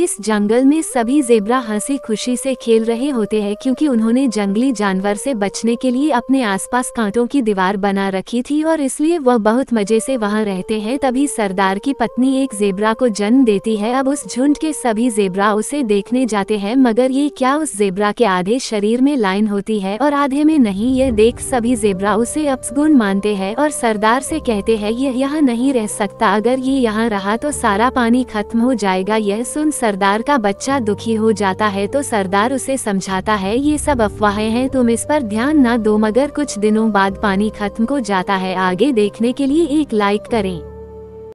इस जंगल में सभी जेबरा हंसी खुशी से खेल रहे होते हैं क्योंकि उन्होंने जंगली जानवर से बचने के लिए अपने आसपास कांटों की दीवार बना रखी थी और इसलिए वह बहुत मजे से वहां रहते हैं तभी सरदार की पत्नी एक जेबरा को जन्म देती है अब उस झुंड के सभी जेबरा उसे देखने जाते हैं मगर ये क्या उस जेबरा के आधे शरीर में लाइन होती है और आधे में नहीं ये देख सभी जेबरा उसे अपसगुन मानते हैं और सरदार से कहते हैं यह यहाँ नहीं रह सकता अगर ये यहाँ रहा तो सारा पानी खत्म हो जाएगा यह सुन सरदार का बच्चा दुखी हो जाता है तो सरदार उसे समझाता है ये सब अफवाहें हैं तुम इस पर ध्यान न दो मगर कुछ दिनों बाद पानी खत्म हो जाता है आगे देखने के लिए एक लाइक करें